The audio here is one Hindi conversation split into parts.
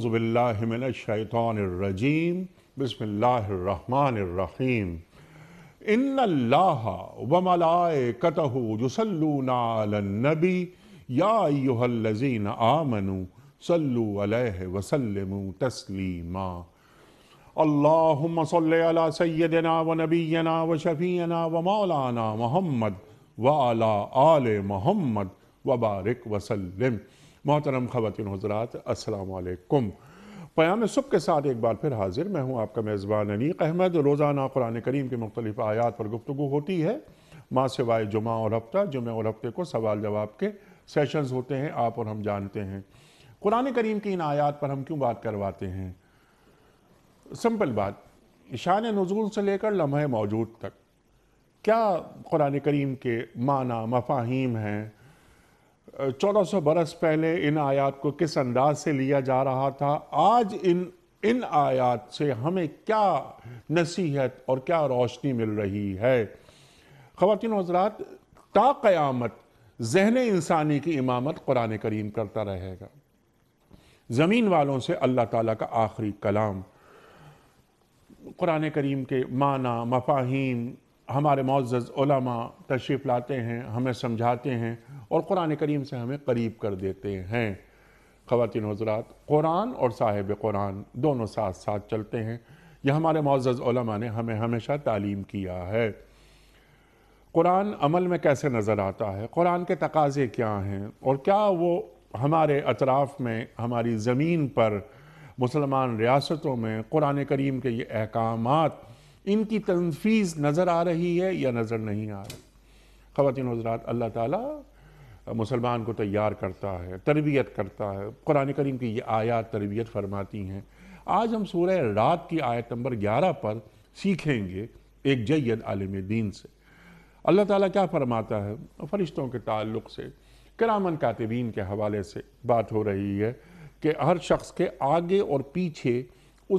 आउज़बिल्लिमिनशैतरजीम बसमीम इन अल्लाह व मलाइकतहु युसल्लूना अलन्नबी या अय्युहल्लज़ीन आमनु सल्लु अलैहि वसल्लिमु तस्लीमा अल्लाहुम्म सल्लि अला सय्यदिना व नबिय्यना व शफीना व मौलाना मोहम्मद व अला आले मोहम्मद व बारिक वसल्लिम मोहतरम ख़वान हजरात असलकम पयाम सुब के साथ एक बार फिर हाजिर मैं हूँ आपका मेज़बान अनीक अहमद रोज़ाना कुरान करीम के मुख्तलिफ आयात पर गुफ्तु होती है माँ सिवाय जुमा और हफ्ता जुमे और हफ्ते को सवाल जवाब के सेशंस होते हैं आप और हम जानते हैं कुरान करीम की इन आयात पर हम क्यों बात करवाते हैं सिंपल बात शान नजूल से लेकर लम्हे मौजूद तक क्या कुरान करीम के माना मफाहिम हैं चौदह सौ बरस पहले इन आयात को किस अंदाज से लिया जा रहा था आज इन इन आयात से हमें क्या नसीहत और क्या रोशनी मिल रही है खातिन हजरात ता क़यामत जहन इंसानी की इमामत कुरान करीम करता रहेगा ज़मीन वालों से अल्लाह ताला का आखिरी कलाम कुरान करीम के माना मफाहिम हमारे मोज़ तशरीफ़ लाते हैं हमें समझाते हैं और क़ुरान करीम से हमें करीब कर देते हैं ख़वान हजरात क़ुरान और साहिब क़ुरान दोनों साथ साथ चलते हैं यह हमारे मोज़ ने हमें हमेशा तालीम किया है कुरान अमल में कैसे नज़र आता है कुरान के तकाजे क्या हैं और क्या वो हमारे अतराफ़ में हमारी ज़मीन पर मुसलमान रियासतों में कुरान करीम के ये अहकाम इनकी तनफीज नज़र आ रही है या नज़र नहीं आ रही ख़वान हजरात अल्लाह ताला मुसलमान को तैयार करता है तरबियत करता है कुरान करीम की ये आयात तरबियत फरमाती हैं आज हम सूरह रात की आयत नंबर ग्यारह पर सीखेंगे एक जैद आलम दीन से अल्लाह ताला क्या फरमाता है फरिश्तों के ताल्लुक से करामन कातबीन के हवाले से बात हो रही है कि हर शख्स के आगे और पीछे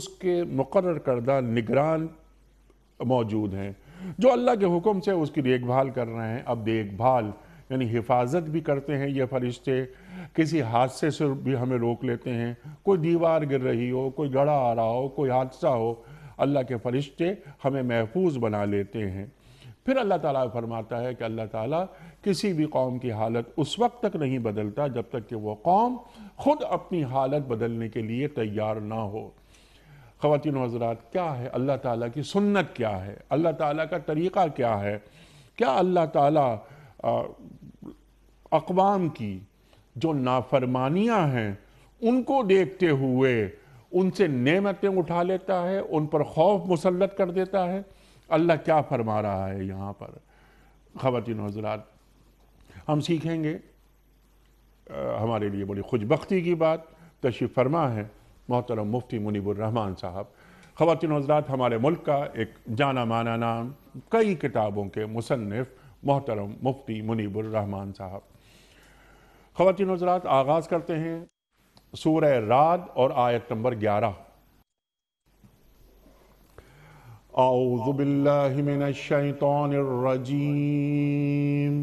उसके मुकर करदा निगरान मौजूद हैं जो अल्लाह के हुक्म से उसकी देखभाल कर रहे हैं अब देखभाल यानी हिफाजत भी करते हैं ये फरिश्ते किसी हादसे से भी हमें रोक लेते हैं कोई दीवार गिर रही हो कोई गड़ा आ रहा हो कोई हादसा हो अल्लाह के फरिश्ते हमें महफूज बना लेते हैं फिर अल्लाह ताला फरमाता है कि अल्लाह ताला किसी भी कौम की हालत उस वक्त तक नहीं बदलता जब तक कि वो कौम ख़ुद अपनी हालत बदलने के लिए तैयार ना हो खातिन हजरात क्या है अल्लाह ताला की सुन्नत क्या है अल्लाह ताला का तरीक़ा क्या है क्या अल्लाह ताला अकवाम की जो नाफरमानियाँ हैं उनको देखते हुए उनसे नेमतें उठा लेता है उन पर खौफ मुसलत कर देता है अल्लाह क्या फरमा रहा है यहाँ पर ख़वान हजरात हम सीखेंगे आ, हमारे लिए बड़ी खुशबी की बात तशीफ़ फरमा है मोहतरम मुफ्ती मुनीबुररहमान साहब ख़वान हजरात हमारे मुल्क का एक जाना माना नाम कई किताबों के मुसनफ़ मोहतरम मुफ्ती मुनीबुररहमान साहब ख़वान हजरात आगाज़ करते हैं सूर राद और आयत नंबर ग्यारह أعوذ بالله من الشيطان الرجيم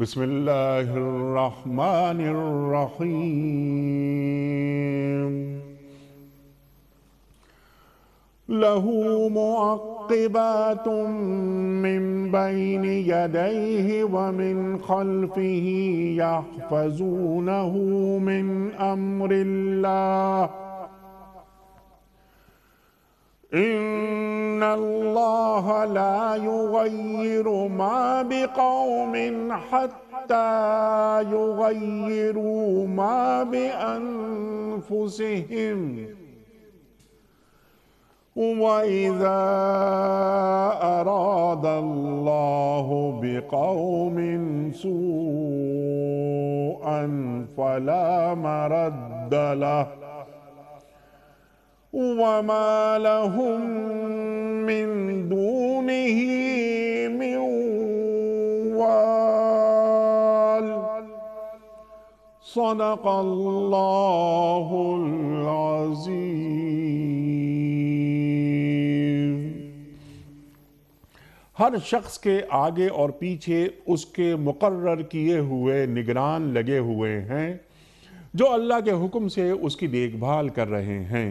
بسم الله الرحمن الرحيم له معقبات من بين يديه ومن خلفه يحفظونه من أمر الله إن الله لا يغير ما بقوم حتى يغيروا ما بأنفسهم وإذا أراد الله بقوم سوءا فلا مرد له وما لهم من دونه من وال صدق الله العظيم हर शख्स के आगे और पीछे उसके मुकर्र किए हुए निगरान लगे हुए हैं जो अल्लाह के हुक्म से उसकी देखभाल कर रहे हैं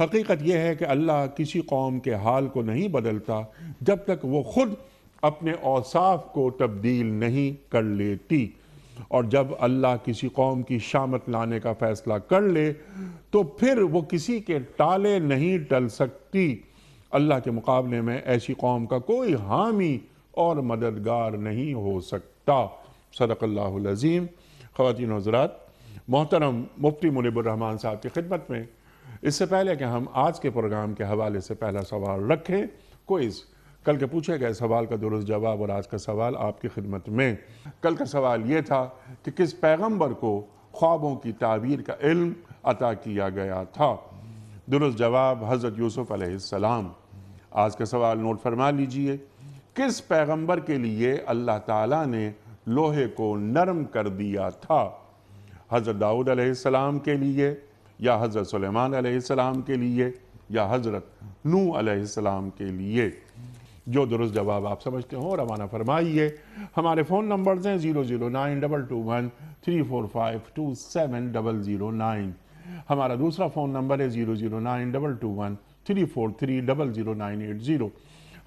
हकीकत यह है कि अल्लाह किसी कौम के हाल को नहीं बदलता जब तक वो ख़ुद अपने औसाफ को तब्दील नहीं कर लेती और जब अल्लाह किसी कौम की शामत लाने का फ़ैसला कर ले तो फिर वो किसी के टाले नहीं टल सकती अल्लाह के मुकाबले में ऐसी कौम का कोई हामी और मददगार नहीं हो सकता सदक़ल्लाज़ीम ख़वान हजरात मोहतरम मुफ्ती मुनबरहमान साहब की खिदमत में इससे पहले कि हम आज के प्रोग्राम के हवाले से पहला सवाल रखें कोइज़ कल के पूछे गए सवाल का दुरुस्त जवाब और आज का सवाल आपकी खिदमत में कल का सवाल ये था कि किस पैगम्बर को ख्वाबों की ताबीर का इल्म अता किया गया था दुरुस्त जवाब हज़रत यूसुफ़ अलैहिस्सलाम आज का सवाल नोट फरमा लीजिए किस पैगंबर के लिए अल्लाह ताला ने लोहे को नरम कर दिया था हज़रत दाऊद अलैहिस्सलाम के लिए या हज़रत सलेमान के लिए या हज़रत नू आसमाम के लिए जो दुरुस्त जवाब आप समझते हो रवाना फरमाइए हमारे फ़ोन नंबर्स हैं zero zero nine double two one three four five two seven double zero nine हमारा दूसरा फ़ोन नंबर है zero zero nine double two one three four three double zero nine eight zero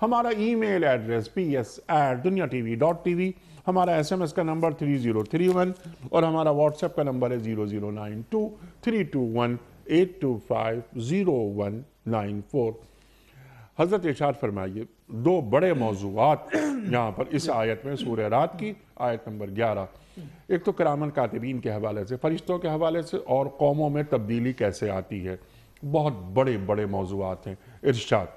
हमारा email address P S at दुनिया T V dot T V हमारा एस एम एस का नंबर थ्री ज़ीरो थ्री वन और हमारा व्हाट्सएप का नंबर है zero zero nine two three two one eight two five zero one nine four हज़रत इशार फरमाइए दो बड़े मौजूद यहाँ पर इस आयत में सूर्य रात की आयत नंबर ग्यारह एक तो करामन कातबीन के हवाले से फरिश्तों के हवाले से और कौमों में तब्दीली कैसे आती है बहुत बड़े बड़े मौजूद हैं इर्शाद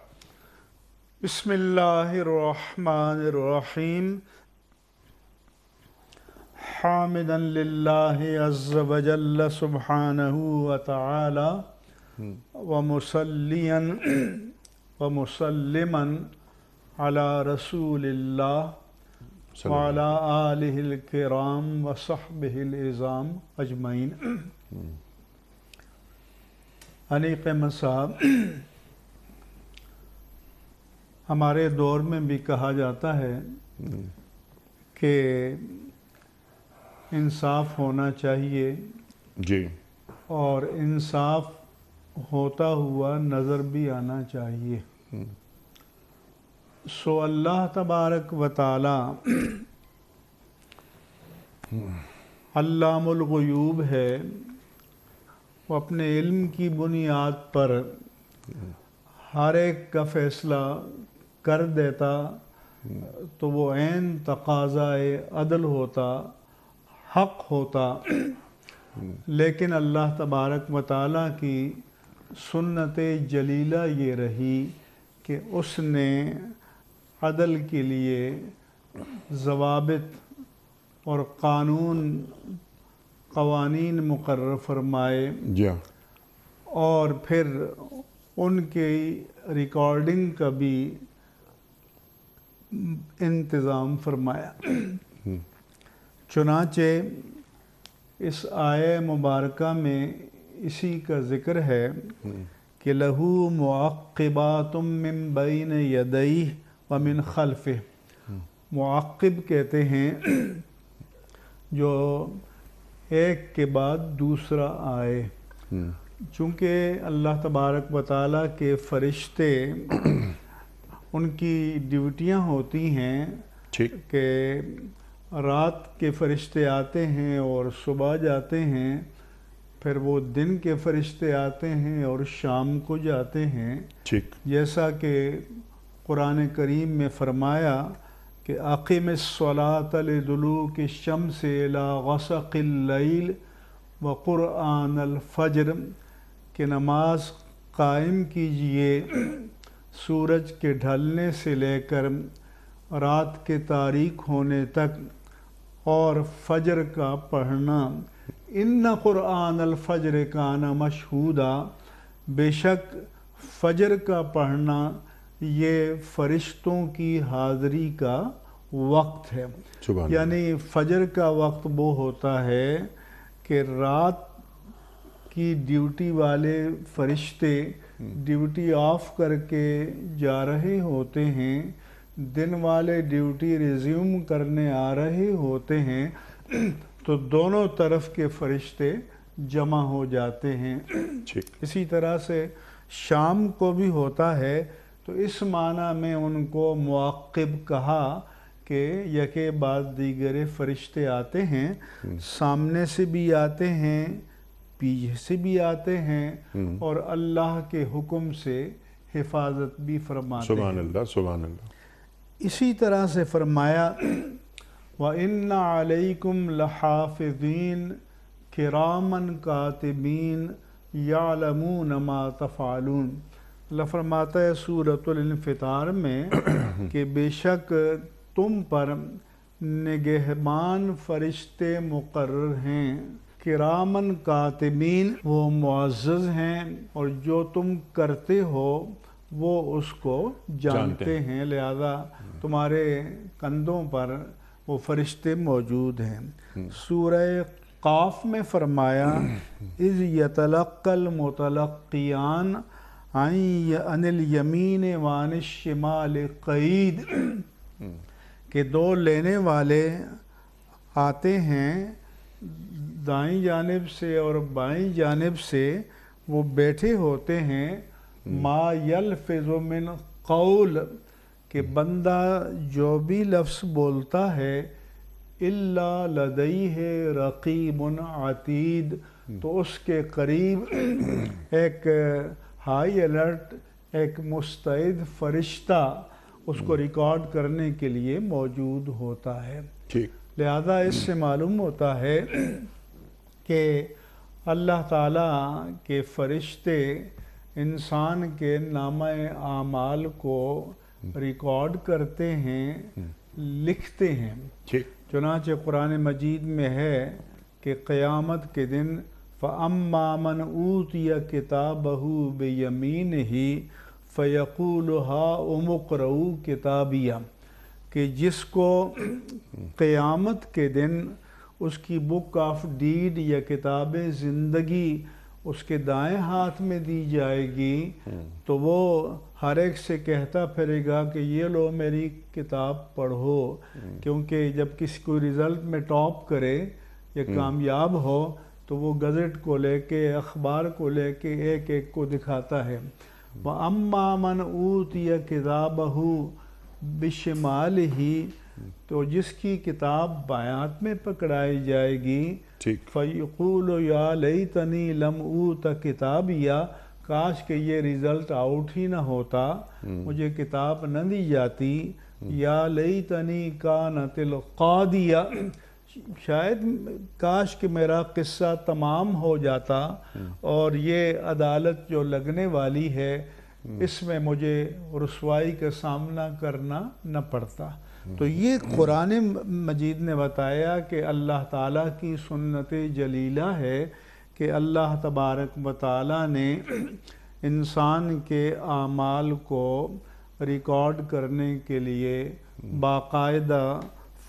बसमीम हामिदन लाजल व मुसलिन व मुसलमन अला रसूल वाला आलिल कराम व सहबिलज़ाम अजमैन अनीक अहमद साहब हमारे दौर में भी कहा जाता है हम्म। कि इंसाफ होना चाहिए जी और इंसाफ होता हुआ नज़र भी आना चाहिए हम्म। सो अल्लाह तबारक व है वो अपने इल्म की बुनियाद पर हम्म। हर एक का फैसला कर देता तो वो ऐन तकाजा अदल होता हक होता लेकिन अल्लाह तबारक मताल की सुन्नत जलीला ये रही कि उसने अदल के लिए जवाबित और कानून कवानीन मुकर फरमाए हाँ। और फिर उनके रिकॉर्डिंग का भी इंतज़ाम फरमाया हम्म। चुनाचे इस आय मुबारक में इसी का ज़िक्र है हम्म। कि लहू तुम मिन बैन यदई व मिन खलफ़ हम्म। मुआक़ब कहते हैं जो एक के बाद दूसरा आए चूँकि अल्लाह तबारक वाली के फ़रिश्ते उनकी ड्यूटियाँ होती हैं ठीक के रात के फरिश्ते आते हैं और सुबह जाते हैं फिर वो दिन के फरिश्ते आते हैं और शाम को जाते हैं ठीक जैसा कि कुरान करीम में फरमाया कि आकिम सलातलू के शम से लासकिल व क़ुरान के नमाज कायम कीजिए सूरज के ढलने से लेकर रात के तारीख होने तक और फजर का पढ़ना इन क़ुरान अलफजर काना मशहूदा बेशक फजर का पढ़ना ये फरिश्तों की हाज़री का वक्त है यानी फजर का वक्त वो होता है कि रात कि ड्यूटी वाले फरिश्ते ड्यूटी हम्म। ऑफ करके जा रहे होते हैं दिन वाले ड्यूटी रिज्यूम करने आ रहे होते हैं तो दोनों तरफ के फरिश्ते जमा हो जाते हैं इसी तरह से शाम को भी होता है तो इस माना में उनको मौक़ब कहा कि यके बाद दीगरे फरिश्ते आते हैं हम्म। सामने से भी आते हैं पीछे भी आते हैं हम्म। और अल्लाह के हुक्म से हिफाजत भी फरमाते सुभान अल्लाह सुभान अल्लाह इसी तरह से फरमाया व अलैकुम लहाफिज़ीन किरामन कातिबीन यालमून मा तफ़ालून लफरमाता है सूरतलफ़ार में कि बेशक तुम पर निगहबान फरिश्ते मुकर हैं किरामन कातिबीन वो मुआज़ हैं और जो तुम करते हो वो उसको जानते, जानते हैं लिहाजा तुम्हारे कंधों पर वो फरिश्ते मौजूद हैं हम्म। सूरह काफ में फरमाया इज़ यतलक्कल मुतलक्कियान आई अनिल यमीन वान शिमाल क़ीद हम्म। के दो लेने वाले आते हैं दाई जानब से और बाई जानब से वो बैठे होते हैं हम्म। मा यल कौल के हम्म। बंदा जो भी लफ्स बोलता है इल्ला लदई है रकीबन आतीद हम्म। तो उसके करीब एक हाई अलर्ट एक मुस्तैद फरिश्ता उसको रिकॉर्ड करने के लिए मौजूद होता है ठीक लिहाजा इससे मालूम होता है कि अल्लाह ताला के फ़रिश्ते इंसान के नाम आमाल को रिकॉर्ड हम्म। करते हैं हम्म। लिखते हैं चुनाच कुरान मजीद में है कि क़यामत के दिन फ़म्मामन ऊत या किताब यमीन ही फ़यकूल हा रऊ किताबिया कि जिसको हम्म। क़यामत के दिन उसकी बुक ऑफ डीड या किताब ज़िंदगी उसके दाएं हाथ में दी जाएगी हम्म। तो वो हर एक से कहता फिरेगा कि ये लो मेरी किताब पढ़ो हम्म। क्योंकि जब किसी को रिज़ल्ट में टॉप करे या हम्म। कामयाब हो तो वो गज़ट को लेके अखबार को लेके एक एक को दिखाता है वह अम्मा मन ऊत या किताब बशमाल ही तो जिसकी किताब बायात में पकड़ाई जाएगी फ़ैकूल या लई तनी लम ऊ तक किताब या काश के ये रिज़ल्ट आउट ही ना होता हम्म। मुझे किताब न दी जाती या लई तनी का न तिल दिया शायद काश कि मेरा किस्सा तमाम हो जाता हम्म। और ये अदालत जो लगने वाली है हम्म। इसमें मुझे रसवाई का सामना करना न पड़ता तो ये कुरान मजीद ने बताया कि अल्लाह ताला की सुन्नत जलीला है कि अल्लाह तबारक व ने इंसान के आमाल को रिकॉर्ड करने के लिए बाकायदा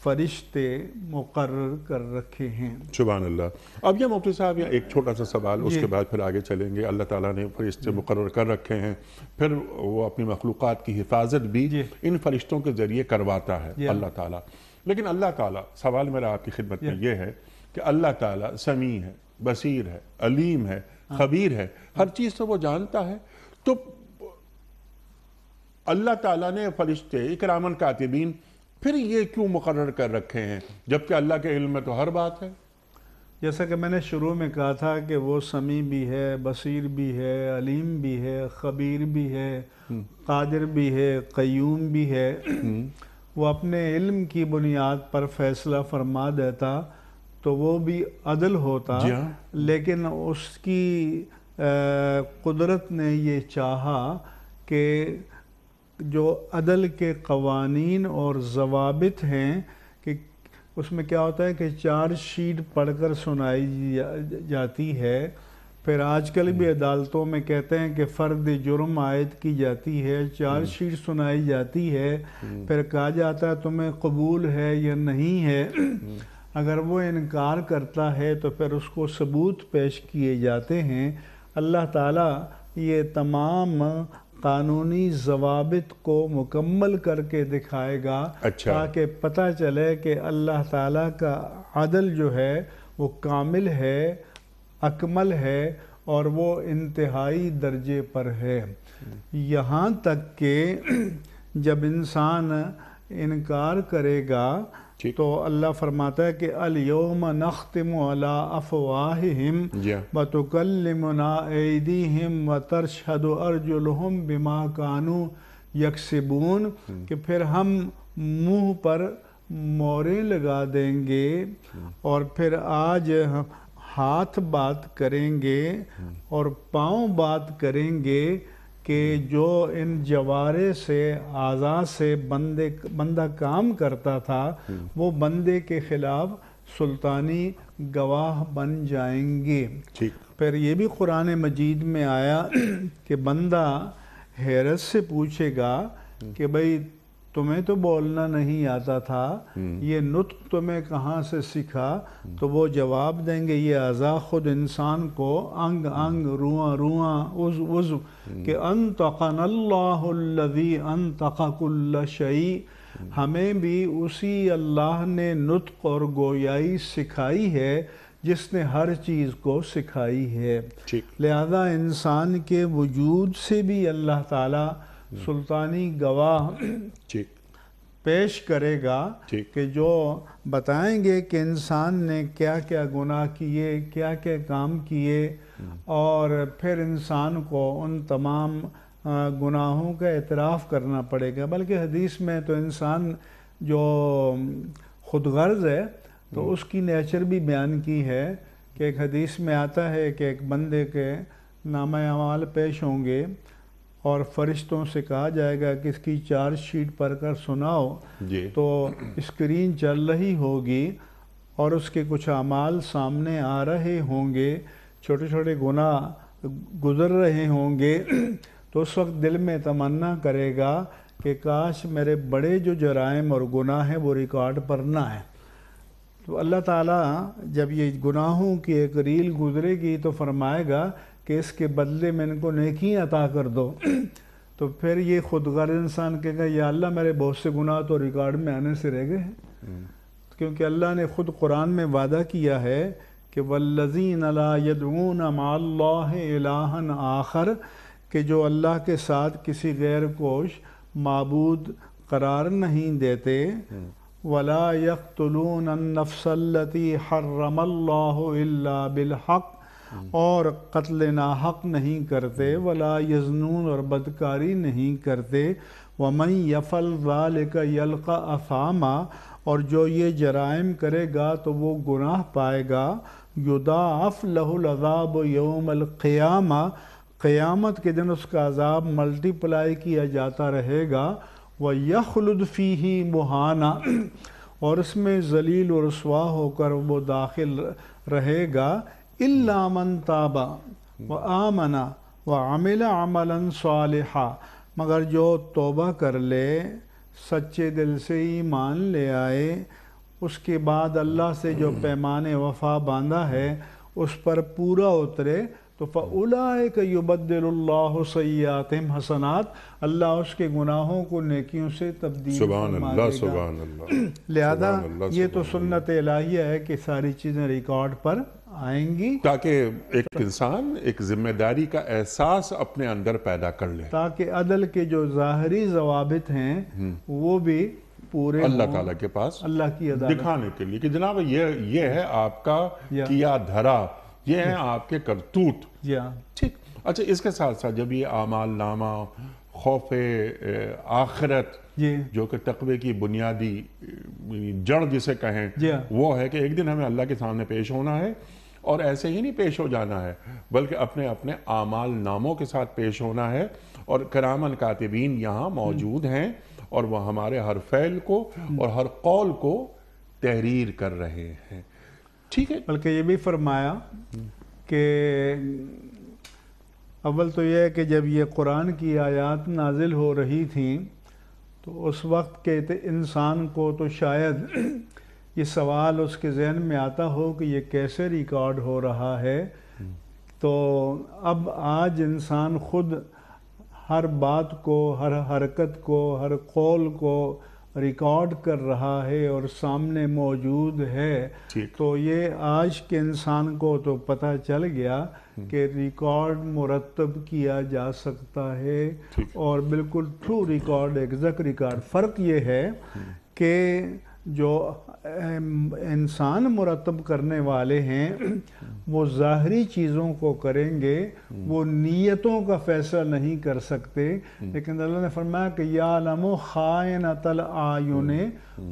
फरिश्ते मुकर कर रखे हैं शुबान अल्लाह अब यह मुफ्ती साहब यहाँ एक छोटा सा सवाल उसके बाद फिर आगे चलेंगे अल्लाह ताला ने फरिश्ते मुकर कर रखे हैं फिर वो अपनी मखलूक की हिफाजत भी इन फरिश्तों के ज़रिए करवाता है अल्लाह ताला लेकिन अल्लाह ताला सवाल मेरा आपकी खिदमत में यह है कि अल्लाह ताला समी है बसीर है अलीम है हाँ। खबीर है हर चीज़ तो वो जानता है तो अल्लाह ताला ने फरिश्ते इकरामन कातिबीन फिर ये क्यों मुकर कर रखे हैं जबकि अल्लाह के इल्म में तो हर बात है जैसा कि मैंने शुरू में कहा था कि वो समी भी है बसीर भी है अलीम भी है खबीर भी है हम्म। कादिर भी है कयूम भी है हम्म। वो अपने इल्म की बुनियाद पर फैसला फरमा देता तो वो भी अदल होता हाँ। लेकिन उसकी कुदरत ने ये चाहा कि जो अदल के कवानीन और जवाबित हैं कि उसमें क्या होता है कि चार शीट पढ़कर सुनाई जा, जाती है फिर आजकल भी हम्म। अदालतों में कहते हैं कि फ़र्द जुर्म आयद की जाती है चार हम्म। शीट सुनाई जाती है हम्म। फिर कहा जाता है तुम्हें कबूल है या नहीं है अगर वो इनकार करता है तो फिर उसको सबूत पेश किए जाते हैं अल्लाह ताला ये तमाम कानूनी जवाबित को मुकम्मल करके दिखाएगा अच्छा। ताकि पता चले कि अल्लाह ताला का अदल जो है वो कामिल है अकमल है और वो इंतहाई दर्जे पर है यहाँ तक कि जब इंसान इनकार करेगा ठीक तो अल्लाह फरमाता है कि योम नख्तम अला अफवाहिम बतुकलमना ऐदीहिम व तरशद अर्जुलहम बिमा कानू यकसबून हम्म। कि फिर हम मुंह पर मोरें लगा देंगे हम्म। और फिर आज हम हाथ बात करेंगे हम्म। और पाँव बात करेंगे कि जो इन जवारे से आज़ाद से बंदे बंदा काम करता था वो बंदे के ख़िलाफ़ सुल्तानी गवाह बन जाएंगे ठीक फिर ये भी कुरान मजीद में आया कि बंदा हैरत से पूछेगा कि भाई तुम्हें तो बोलना नहीं आता था हम्म। ये नुत तुम्हें कहाँ से सीखा तो वो जवाब देंगे ये अज़ा खुद इंसान को अंग अंग रुआ रुआ उज उज के अन तकनल्लादी अन तकल शई हम्म। हमें भी उसी अल्लाह ने नुत और गोयाई सिखाई है जिसने हर चीज़ को सिखाई है लिहाजा इंसान के वजूद से भी अल्लाह ताला हम्म। सुल्तानी गवाह पेश करेगा कि जो बताएंगे कि इंसान ने क्या क्या गुनाह किए क्या क्या काम किए हम्म। और फिर इंसान को उन तमाम गुनाहों का एतराफ़ करना पड़ेगा बल्कि हदीस में तो इंसान जो खुद गर्ज है तो हम्म। उसकी नेचर भी बयान की है कि एक हदीस में आता है कि एक बंदे के नामा पेश होंगे और फरिश्तों से कहा जाएगा कि इसकी चार्ज शीट कर सुनाओ तो स्क्रीन चल रही होगी और उसके कुछ अमाल सामने आ रहे होंगे छोटे छोटे गुना गुजर रहे होंगे तो उस वक्त दिल में तमन्ना करेगा कि काश मेरे बड़े जो जराइम और गुनाह हैं वो रिकॉर्ड पर ना है तो अल्लाह ताला जब ये गुनाहों की एक रील गुजरेगी तो फरमाएगा कि इसके बदले में इनको नेकी अता कर दो तो फिर ये खुदगार इंसान कहेगा या अल्लाह मेरे बहुत से गुनाह तो रिकॉर्ड में आने से रह गए हैं हम्म। क्योंकि अल्लाह ने ख़ुद कुरान में वादा किया है कि वल्लजीन यदून अल्लाहन आखर के जो अल्लाह के साथ किसी गैर कोश मबूद करार नहीं देते हम्म। वला यकतलून नफसलती हर्रमल्ला बिलहक़ और कत्ल ना हक नहीं करते वला यजनून और बदकारी नहीं करते वमई यफल वाल का यलका अफामा और जो ये जराइम करेगा तो वो गुनाह पाएगा युदाफ लहुलजाब यौमलक़्यामा क़यामत के दिन उसका अजाब मल्टीप्लाई किया जाता रहेगा व यखलुदफ़ी ही मुहाना और उसमें जलील और रसवा होकर वो दाखिल रहेगा इल्लामन ताबा व आमना व आमिल अमलन सालहा मगर जो तोबा कर ले सच्चे दिल से ही मान ले आए उसके बाद अल्लाह से जो पैमाने वफा बांधा है उस पर पूरा उतरे तो फ़ला युबद्दिल्लाह सयातम हसनात अल्लाह उसके गुनाहों को नेकियों से तब्दील लिहाजा ये तो सुन्नत इलाहिया है कि सारी चीज़ें रिकॉर्ड पर आएंगी ताकि एक इंसान एक जिम्मेदारी का एहसास अपने अंदर पैदा कर ले ताकि अदल के जो जाहरी जवाबित हैं हम्म। वो भी पूरे अल्लाह ताला के पास अल्लाह की दिखाने के लिए कि जनाब ये ये है आपका किया धरा ये है आपके करतूत ठीक अच्छा इसके साथ साथ जब ये आमाल नामा खौफ आखरत जो कि तकवे की बुनियादी जड़ जिसे कहें वो है कि एक दिन हमें अल्लाह के सामने पेश होना है और ऐसे ही नहीं पेश हो जाना है बल्कि अपने अपने आमाल नामों के साथ पेश होना है और करामन कातबीन यहाँ मौजूद हैं और वह हमारे हर फैल को और हर कौल को तहरीर कर रहे हैं ठीक है बल्कि ये भी फरमाया कि अव्वल तो यह है कि जब ये कुरान की आयत नाजिल हो रही थी तो उस वक्त के इंसान को तो शायद ये सवाल उसके जहन में आता हो कि ये कैसे रिकॉर्ड हो रहा है तो अब आज इंसान खुद हर बात को हर हरकत को हर कौल को रिकॉर्ड कर रहा है और सामने मौजूद है तो ये आज के इंसान को तो पता चल गया हम्म। कि रिकॉर्ड मुरतब किया जा सकता है और बिल्कुल ट्रू रिकॉर्ड एग्जैक्ट रिकॉर्ड फ़र्क ये है हम्म। कि जो इंसान मुरतब करने वाले हैं वो ज़ाहरी चीज़ों को करेंगे वो नीयतों का फ़ैसला नहीं कर सकते लेकिन अल्लाह ने फरमाया कि या लमो ख़ान अतल आयुन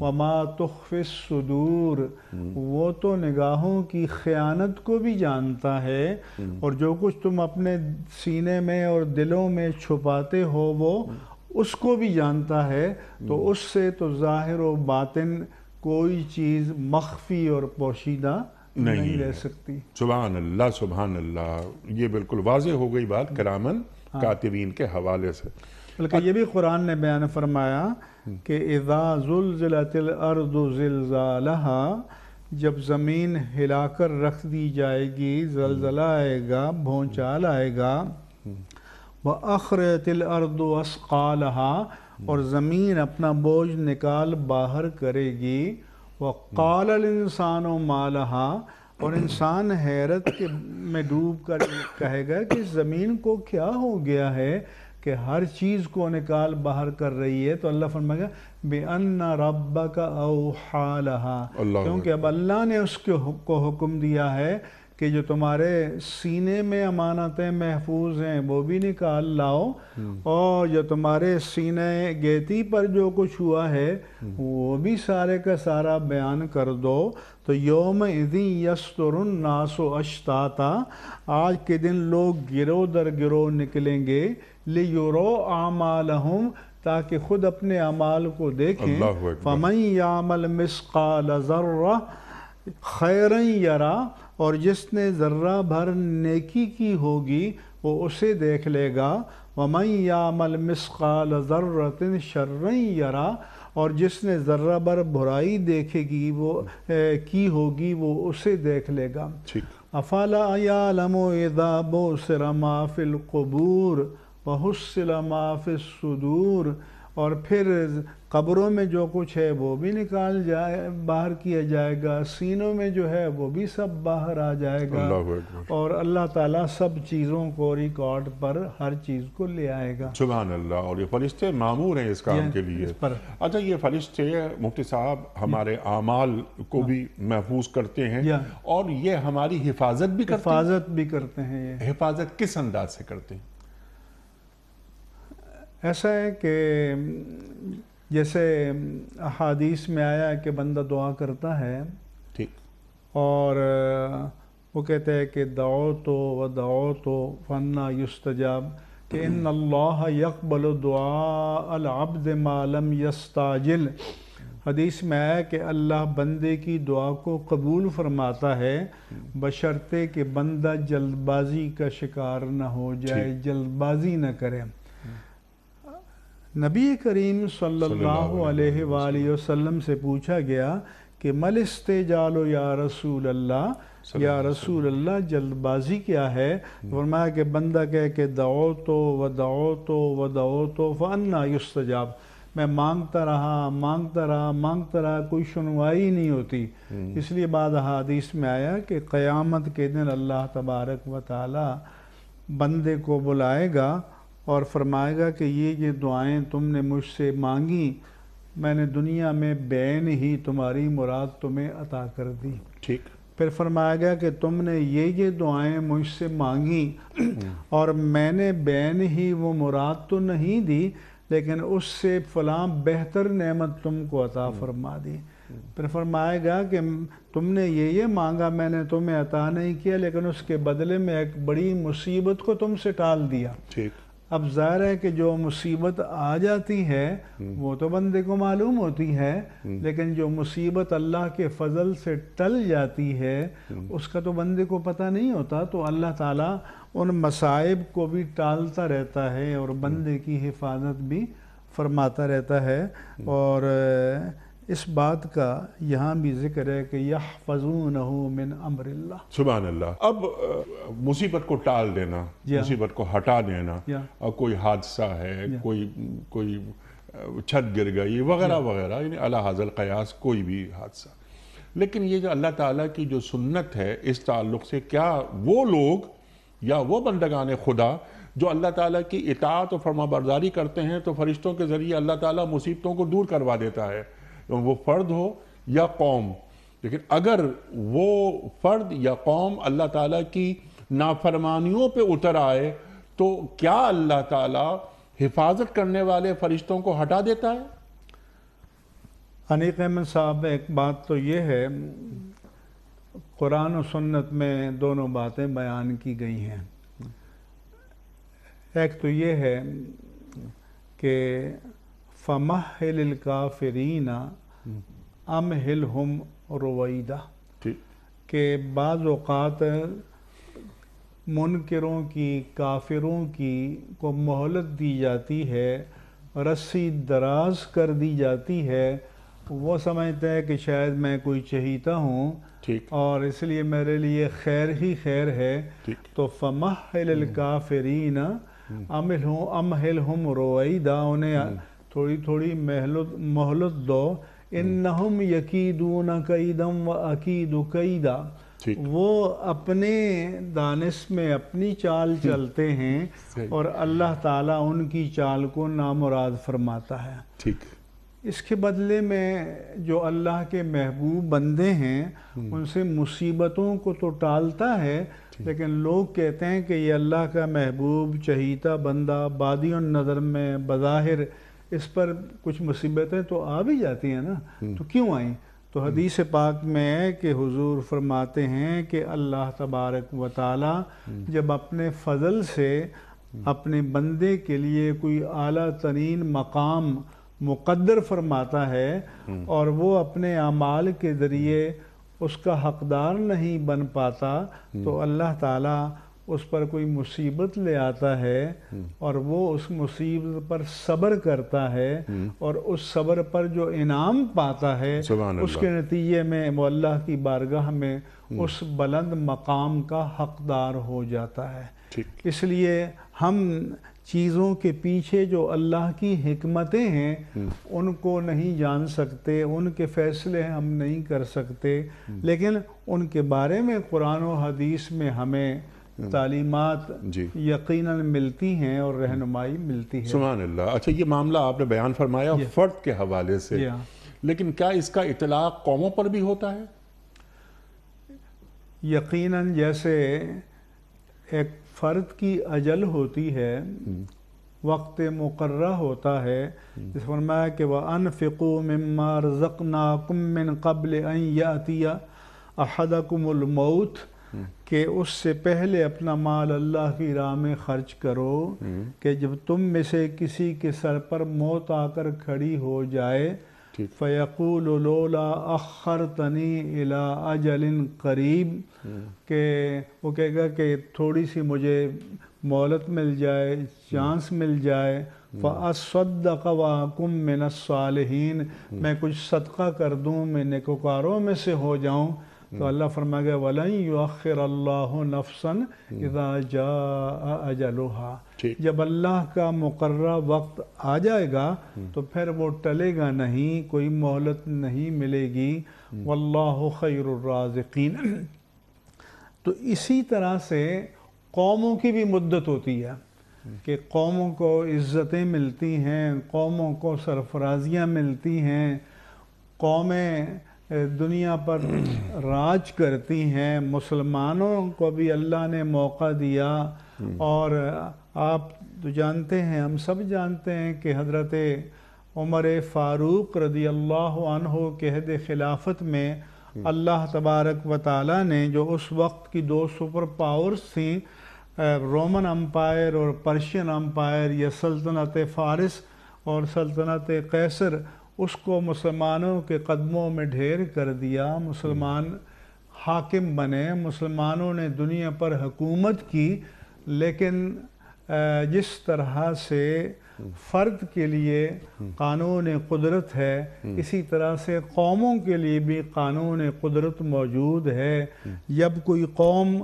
वमा तुखफ़ूर वो तो निगाहों की ख़यानत को भी जानता है और जो कुछ तुम अपने सीने में और दिलों में छुपाते हो वो उसको भी जानता है तो हम्म। उससे तो ज़ाहिर व बातिन कोई चीज़ मख्फी और पोशीदा नहीं, नहीं रह सकती सुबहान अल्लाह सुबहान अल्लाह ये बिल्कुल वाज हो गई बात हम्म। करामन हाँ। कातिबीन के हवाले से बल्कि ये भी कुरान ने बयान फरमाया हम्म। कि इज़ाज़ुलज़लतिलअर्दुज़िलज़ालहा जब ज़मीन हिलाकर रख दी जाएगी जलजला आएगा भोंचाल आएगा व अखर तिल अर्द वसक़ालहा और ज़मीन अपना बोझ निकाल बाहर करेगी व कॉल इंसान मालहा और इंसान हैरत के में डूब कर कहेगा कि ज़मीन को क्या हो गया है कि हर चीज़ को निकाल बाहर कर रही है तो अल्लाह फरमाएगा बेअन्ना रब का अवहा क्योंकि अब अल्लाह ने उसके को हुक्म दिया है कि जो तुम्हारे सीने में अमानतें महफूज हैं वो भी निकाल लाओ हम्म। और जो तुम्हारे सीने गेती पर जो कुछ हुआ है हम्म। वो भी सारे का सारा बयान कर दो तो योम इदी यस्तरुन नासो अशताता आज के दिन लोग गिरो दर गिरो निकलेंगे ले यूरो आमाल ताकि खुद अपने अमाल को देखें फमई यामल मिसकाल ज़र्रा खैर यरा और जिसने ज़र्रा भर नेकी की होगी वो उसे देख लेगा वमई यामल मिसकाल ज़र्रतिन शर्रई यरा और जिसने ज़र्रा भर बुराई देखेगी वो ए, की होगी वो उसे देख लेगा अफाला यालमोदा बो सिरमा फ़िलकबूर वहुसलमा और फिर कब्रों में जो कुछ है वो भी निकाल जाए बाहर किया जाएगा सीनों में जो है वो भी सब बाहर आ जाएगा अल्लाह और अल्लाह ताला सब चीज़ों को रिकॉर्ड पर हर चीज़ को ले आएगा सुबह अल्लाह और ये फरिश्ते मामूर हैं इस काम के लिए अच्छा ये फरिश्ते मुफ्ती साहब हमारे अमाल को भी महफूज करते हैं हाँ। और ये हमारी हिफाजत भी हिफाजत भी करते हैं ये हिफाजत किस अंदाज से करते हैं ऐसा है कि जैसे अहादीस में आया है कि बंदा दुआ करता है ठीक और वो कहते हैं कि दाओ तो व दाओ तो फन्ना युस्तजाब कि इन अल्लाह यकबल दुआ अब्द मालम यस्ताजिल हदीस में आया कि अल्लाह बंदे की दुआ को कबूल फरमाता है बशर्ते कि बंदा जल्दबाजी का शिकार ना हो जाए जल्दबाजी ना करे नबी करीम सल्लल्लाहु अलैहि वसल्लम से पूछा गया कि मल जालो या रसूल अल्लाह या रसूल अल्लाह जल्दबाजी क्या है फरमाया कि बंदा कह के दाओ तो व दाओ तो व दाओ तो फ़न्ना युस्तजाब मैं मांगता रहा मांगता रहा मांगता रहा कोई सुनवाई नहीं होती हम्म। इसलिए बाद हादिस में आया कि क़यामत के दिन अल्लाह तबारक व ताली बंदे को बुलाएगा और फरमाएगा कि ये ये दुआएं तुमने मुझसे मांगी मैंने दुनिया में बैन ही तुम्हारी मुराद तुम्हें अता कर दी ठीक फिर फरमाएगा कि तुमने ये ये दुआएं मुझसे मांगी हम्म। और मैंने बैन ही वो मुराद तो नहीं दी लेकिन उससे फलां बेहतर नेमत तुमको अता हम्म। फरमा दी हम्म। फिर फरमाएगा कि तुमने ये ये मांगा मैंने तुम्हें अता नहीं किया लेकिन उसके बदले में एक बड़ी मुसीबत को तुमसे टाल दिया ठीक अब जाहिर है कि जो मुसीबत आ जाती है हम्म। वो तो बंदे को मालूम होती है हम्म। लेकिन जो मुसीबत अल्लाह के फजल से टल जाती है हम्म। उसका तो बंदे को पता नहीं होता तो अल्लाह ताला उन मसाइब को भी टालता रहता है और बंदे की हिफाजत भी फरमाता रहता है और इस बात का यहाँ भी जिक्र है कि यह फजून मिन अमर सुबह अल्लाह अब मुसीबत को टाल देना मुसीबत को हटा देना और कोई हादसा है कोई कोई छत गिर गई वगैरह वगैरह यानी अला हाजल कयास कोई भी हादसा लेकिन ये जो अल्लाह ताला की जो सुन्नत है इस ताल्लुक से क्या वो लोग या वो बंदगान खुदा जो अल्लाह ताला की इतात और फर्माबरदारी करते हैं तो फरिश्तों के ज़रिए अल्लाह ताला मुसीबतों को दूर करवा देता है वो फ़र्द हो या कौम लेकिन अगर वो फ़र्द या कौम अल्लाह ताला की नाफरमानियों पे उतर आए तो क्या अल्लाह ताला हिफाजत करने वाले फरिश्तों को हटा देता है अनीक अहमद साहब एक बात तो ये है कुरान और सुन्नत में दोनों बातें बयान की गई हैं एक तो ये है कि फ़महल काफरीना अम हिल हम रवैदा के बाज़ात मुनकरों की काफिरों की को मोहलत दी जाती है रस्सी दराज कर दी जाती है वो समझते हैं कि शायद मैं कोई चहीता हूँ और इसलिए मेरे लिए खैर ही खैर है तो फ़मह काफरीना अमिल हम अमहिल हम रोईदा उन्हें थोड़ी थोड़ी महलत मोहलत दो इन यकीदून कईदम व अकीदु कईदा वो अपने दानिश में अपनी चाल हम्म। चलते हैं और अल्लाह ताला उनकी चाल को नामुराद फरमाता है ठीक इसके बदले में जो अल्लाह के महबूब बंदे हैं हम्म। उनसे मुसीबतों को तो टालता है लेकिन लोग कहते हैं कि ये अल्लाह का महबूब चहीता बंदा बादी नज़र में बज़ाहिर इस पर कुछ मुसीबतें तो आ भी जाती हैं ना हम्म। तो क्यों आई तो हम्म। हदीस पाक में कि हुजूर फरमाते हैं कि अल्लाह तबारक व ताला हम्म। जब अपने फजल से अपने बंदे के लिए कोई आला तरीन मकाम मुकद्दर फरमाता है और वो अपने अमाल के ज़रिए उसका हकदार नहीं बन पाता तो अल्लाह ताला उस पर कोई मुसीबत ले आता है हम्म। और वो उस मुसीबत पर सब्र करता है हम्म। और उस सब्र पर जो इनाम पाता है उसके नतीजे में वो अल्लाह की बारगाह में हम्म। उस बुलंद मकाम का हकदार हो जाता है इसलिए हम चीज़ों के पीछे जो अल्लाह की हमतें हैं उनको नहीं जान सकते उनके फ़ैसले हम नहीं कर सकते लेकिन उनके बारे में कुरान और हदीस में हमें हम्म। तालीमत यकीन मिलती हैं और रहनुमाई मिलती है सुबह अल्लाह अच्छा ये मामला आपने बयान फरमाया फ़र्द के हवाले से लेकिन क्या इसका इतलाक कौमों पर भी होता है यकीनन जैसे एक फ़र्द की अजल होती है हम्म। वक्त मुकर होता है हम्म। जिस फरमाया कि वह अनफ़िको मम्मा रज़क़ नाकुम मिन कबल अन यातिया अहदकुमल मौत कि उससे पहले अपना माल अल्लाह की राह में खर्च करो हम्म। कि जब तुम में से किसी के सर पर मौत आकर खड़ी हो जाए फ़यकूल अखर तनी अला अजलिन करीब हम्म। के वो कहेगा कि थोड़ी सी मुझे मोहलत मिल जाए चांस मिल जाए हम्म। फ़ासदवाकुम मिन सालहीन मैं कुछ सदका कर दूँ मैं नकोकारों में से हो जाऊँ तो अल्लाह फरमाएगा वलर अल्लाह नफसन अजलोहा जब अल्लाह का मुकर वक्त आ जाएगा तो फिर वो टलेगा नहीं कोई मोहलत नहीं मिलेगी वल्लाह खैरराजकिन तो इसी तरह से कौमों की भी मुद्दत होती है कि कौमों को इज़्ज़तें मिलती हैं कौमों को सरफराजियाँ मिलती हैं कौमें दुनिया पर राज करती हैं मुसलमानों को भी अल्लाह ने मौका दिया हम्म। और आप तो जानते हैं हम सब जानते हैं कि हजरत उमर फ़ारूक रदी अल्लाह कहद खिलाफत में हम्म। अल्लाह तबारक व ताली ने जो उस वक्त की दो सुपर पावर्स थी रोमन अम्पायर और पर्शियन अम्पायर या सल्तनत फ़ारस और सल्तनत कैसर उसको मुसलमानों के कदमों में ढेर कर दिया मुसलमान हाकिम बने मुसलमानों ने दुनिया पर हुकूमत की लेकिन जिस तरह से फ़र्द के लिए कानून कुदरत है इसी तरह से कौमों के लिए भी कानून कुदरत मौजूद है जब कोई कौम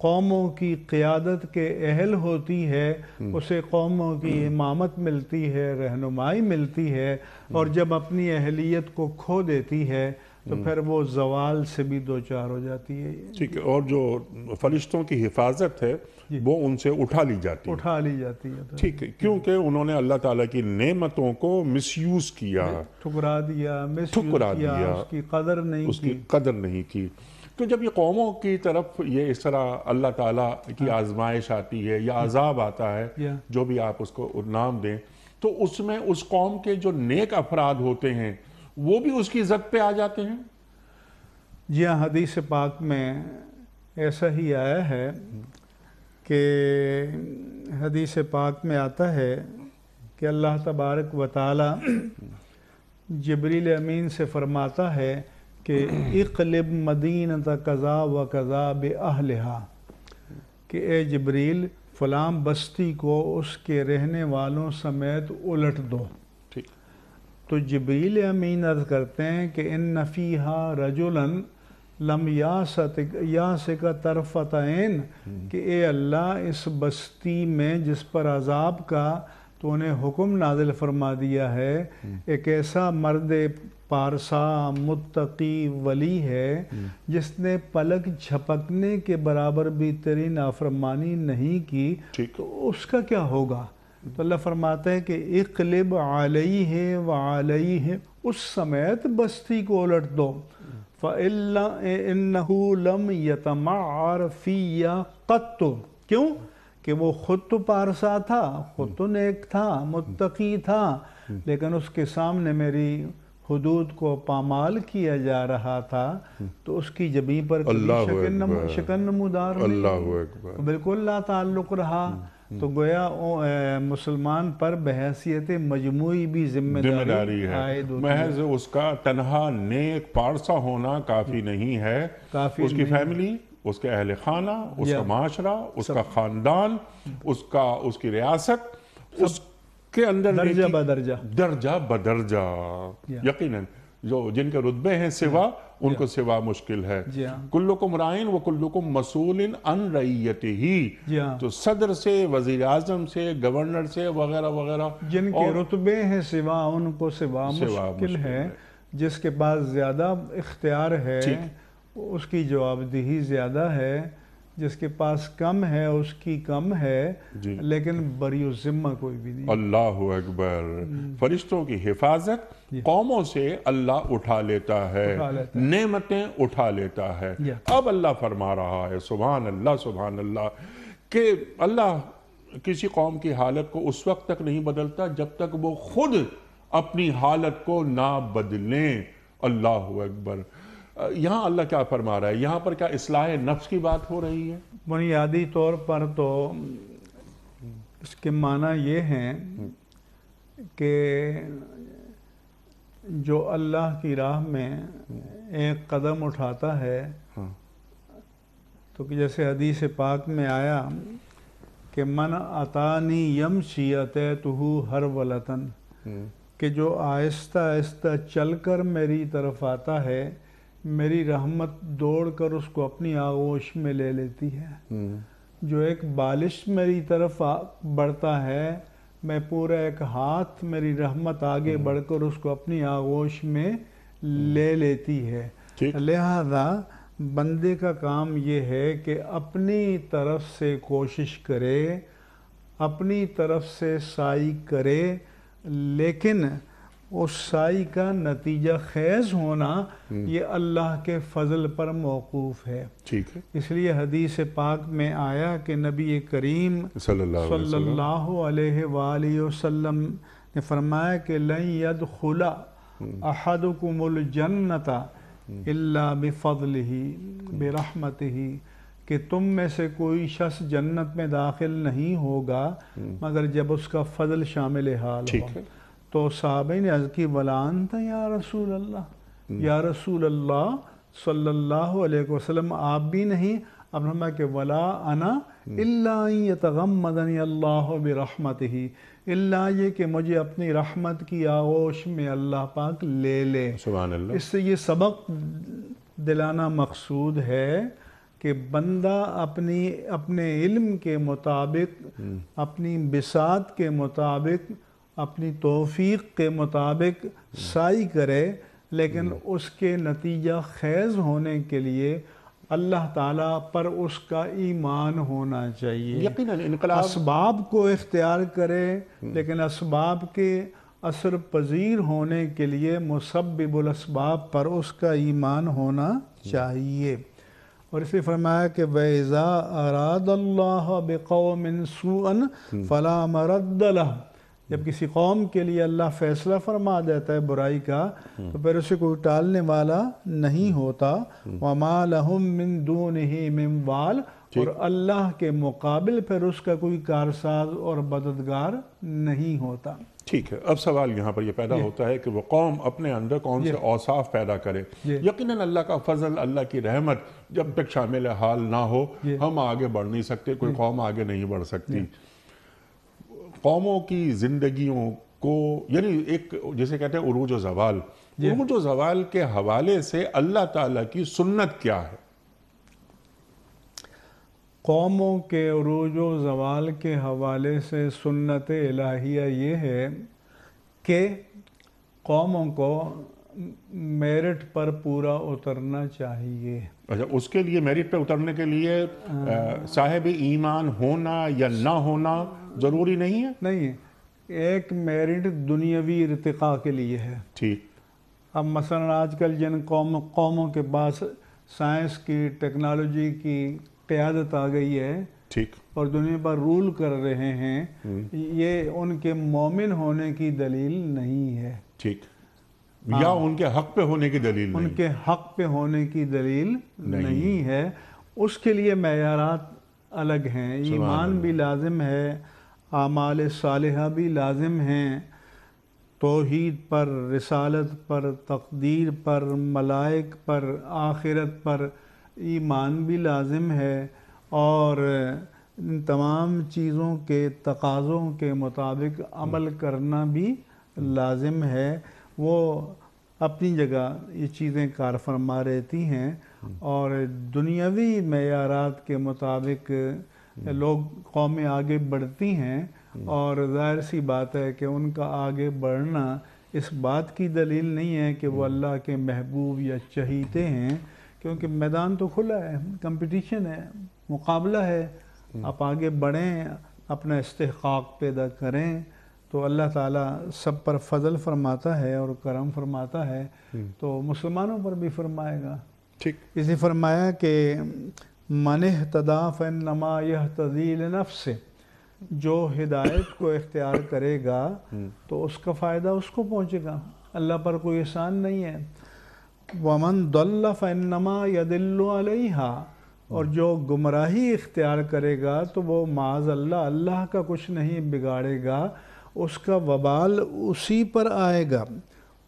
कौमों की क़्यादत के अहल होती है हम्म। उसे कौमों की इमामत मिलती है रहनुमाई मिलती है हम्म। और जब अपनी अहलियत को खो देती है तो हम्म। फिर वो जवाल से भी दो चार हो जाती है ठीक है और जो फरिश्तों की हिफाजत है वो उनसे उठा ली जाती है उठा ली जाती है तो ठीक है क्योंकि उन्होंने अल्लाह ताला की नेमतों को मिसयूज किया ठुकरा दिया मिस ठुकरा दिया उसकी कदर नहीं उसकी कदर नहीं की तो जब ये कौमों की तरफ ये इस तरह अल्लाह ताला की हाँ। आजमाइश आती है या हाँ। अजाब आता है जो भी आप उसको नाम दें तो उसमें उस कौम के जो नेक अफराद होते हैं वो भी उसकी इज्जत पे आ जाते हैं जी हदीस पाक में ऐसा ही आया है कि हदीस पाक में आता है कि अल्लाह तबारक व जबरील अमीन से फरमाता है कि इकलिब मदीन कज़ा व कज़ा बहलहा कि ए जबरील फ़लाम बस्ती को उसके रहने वालों समेत उलट दो ठीक तो जबरील अमीन अर्ज़ करते हैं कि इन नफ़ीहा रजुलन लम या सत या से का तरफ कि ए अल्लाह इस बस्ती में जिस पर अजाब का तो उन्हें हुक्म नाजिल फरमा दिया है एक ऐसा मर्द पारसा मुत्तकी वली है जिसने पलक झपकने के बराबर भी तेरी नाफरमानी नहीं की तो उसका क्या होगा तो अल्लाह फरमाता है कि इकलिब आलई है व आलई है उस समेत तो बस्ती को उलट दो फ़लम फ़िया क्यों कि वो ख़ुद तो पारसा था ख़ुद तो नेक था मुत्तकी था लेकिन उसके सामने मेरी हदूद को पामाल किया जा रहा था तो उसकी जबी पर शिकन नमूदार बिल्कुल ला ताल्लुक रहा हम्म। तो गोया मुसलमान पर बहसीत मजमू भी जिम्मेदारी है महज उसका तनहा नेक पारसा होना काफ़ी हम्म। नहीं है काफी उसकी फैमिली उसके अहल खाना उसका माशरा उसका ख़ानदान हम्म। उसका उसकी रियासत उस के अंदर दर्जा बदर्जा दर्जा बदर्जा यकीन जो जिनके रुतबे हैं सिवा उनको सिवा मुश्किल है हाँ। कुल्लुकुम राइन व कुल्लुकुम मसूल अन रईयत ही हाँ। तो सदर से वजीर आजम से गवर्नर से वगैरह वगैरह जिनके रुतबे हैं सिवा उनको सिवा, सिवा मुश्किल है जिसके पास ज्यादा इख्तियार है उसकी जवाबदेही ज्यादा है जिसके पास कम है उसकी कम है लेकिन बरियो जिम्मा कोई भी नहीं अल्लाह अकबर हम्म। फरिश्तों की हिफाजत कौमों से अल्लाह उठा लेता है, है। नेमतें उठा लेता है अब अल्लाह फरमा रहा है सुबहान अल्लाह सुबहान अल्लाह के अल्लाह किसी कौम की हालत को उस वक्त तक नहीं बदलता जब तक वो खुद अपनी हालत को ना बदलें अल्लाह अकबर यहाँ अल्लाह क्या फरमा रहा है यहाँ पर क्या असलाह नफ्स की बात हो रही है बुनियादी तौर पर तो इसके माना ये हैं कि जो अल्लाह की राह में एक कदम उठाता है हाँ। तो कि जैसे हदीस पाक में आया कि मन अतानी यम तो हु हर वलतन हम्म। कि जो आहिस्ता आहिस्ता चल कर मेरी तरफ आता है मेरी रहमत दौड़ कर उसको अपनी आगोश में ले लेती है हम्म। जो एक बालिश मेरी तरफ बढ़ता है मैं पूरा एक हाथ मेरी रहमत आगे हम्म। बढ़कर उसको अपनी आगोश में हम्म। ले लेती है लिहाजा बंदे का काम ये है कि अपनी तरफ से कोशिश करे अपनी तरफ से साई करे लेकिन साई का नतीजा खैज होना हम्म। ये अल्लाह के फजल पर मौकूफ़ है ठीक है इसलिए हदीस पाक में आया कि नबी करीम सल्लल्लाहु अलैहि वसल्लम ने फरमाया कि लई यद खुला हम्म। अहदकुमुल जन्नता हम्म। इल्ला ही बेरहमत ही कि तुम में से कोई शख्स जन्नत में दाखिल नहीं होगा मगर जब उसका फजल शामिल हाल ठीक है तो साहब ने अर्ज़ की वलान था या रसूल अल्लाह हम्म। या रसूल अल्लाह सल्लल्लाहु अलैहि वसल्लम आप भी नहीं अब हमें के वला अना हम्म। मदनी अल्लाह बरहमत ही इल्ला ये कि मुझे अपनी रहमत की आगोश में अल्लाह पाक ले ले इससे ये सबक दिलाना मकसूद है कि बंदा अपनी अपने इल्म के मुताबिक हम्म। अपनी बिसात के मुताबिक अपनी तोफ़ी के मुताबिक साई करे लेकिन हम्म। उसके नतीजा खैज होने के लिए अल्लाह ताला पर उसका ईमान होना चाहिए इसबाब को इख्तियार करे हम्म। लेकिन इसबाब के असर पजीर होने के लिए मुसब्बुलसबाब पर उसका ईमान होना हम्म। चाहिए और इसे फरमाया कि वैज़ा अराद अल्लाह बकौमिन सूअन फ़ला जब किसी कौम के लिए अल्लाह फैसला फरमा देता है बुराई का तो फिर उसे कोई टालने वाला नहीं होता हम्म। वमा मिन दून ही मिम वाल और अल्लाह के मुकाबले फिर उसका कोई कारसाज और मददगार नहीं होता ठीक है अब सवाल यहाँ पर यह पैदा होता है कि वह कौम अपने अंदर कौन से औसाफ पैदा करे यकीन अल्लाह का फजल अल्लाह की रहमत जब तक शामिल हाल ना हो हम आगे बढ़ नहीं सकते कोई कौम आगे नहीं बढ़ सकती कौमों की जिंदगियों को यानी एक जैसे कहते हैं उर्वज जवाल उर्वज जवाल के हवाले से अल्लाह ताला की सुन्नत क्या है कौमों के उर्वज जवाल के हवाले से सुन्नत इलाहिया ये है कि कौमों को मेरिट पर पूरा उतरना चाहिए अच्छा उसके लिए मेरिट पर उतरने के लिए हाँ। साहेब ईमान होना या ना होना ज़रूरी नहीं है नहीं है एक मेरिट दुनियावी इरतका के लिए है ठीक अब मसलन आजकल जिन कौम कौमों के पास साइंस की टेक्नोलॉजी की क़्यादत आ गई है ठीक और दुनिया पर रूल कर रहे हैं हम्म। ये उनके मोमिन होने की दलील नहीं है ठीक या हाँ। उनके हक पे होने की दलील उनके हक पे होने की दलील नहीं, नहीं है उसके लिए मैारा अलग हैं ईमान भी लाजिम है आमाल साल भी लाजिम हैं तोहद पर रसालत पर तकदीर पर मलाइक पर आखिरत पर ईमान भी लाजिम है और इन तमाम चीज़ों के तकाज़ों के मुताबिक अमल हम्म। करना भी लाजिम है वो अपनी जगह ये चीज़ें कार फरमा रहती हैं हम्म। और दुनियावी मैारात के मुताबिक लोग कौमें आगे बढ़ती हैं और जाहिर सी बात है कि उनका आगे बढ़ना इस बात की दलील नहीं है कि वो अल्लाह के महबूब या चहीते हैं क्योंकि मैदान तो खुला है कंपटीशन है मुकाबला है आप आगे बढ़ें अपना इस्तेकाक पैदा करें तो अल्लाह ताला सब पर फजल फरमाता है और करम फरमाता है हम्म। तो मुसलमानों पर भी फरमाएगा ठीक इसी फरमाया कि मन तदा नमा यह तदील नफ़ से जो हिदायत को इख्तियार करेगा हम्म। तो उसका फ़ायदा उसको पहुँचेगा अल्लाह पर कोई एहसान नहीं है वमन दल्ला फ़न नमा यदिल्लहा और हम्म। जो गुमराही इख्तियार करेगा तो वो माज अल्लाह अल्लाह का कुछ नहीं बिगाड़ेगा उसका वबाल उसी पर आएगा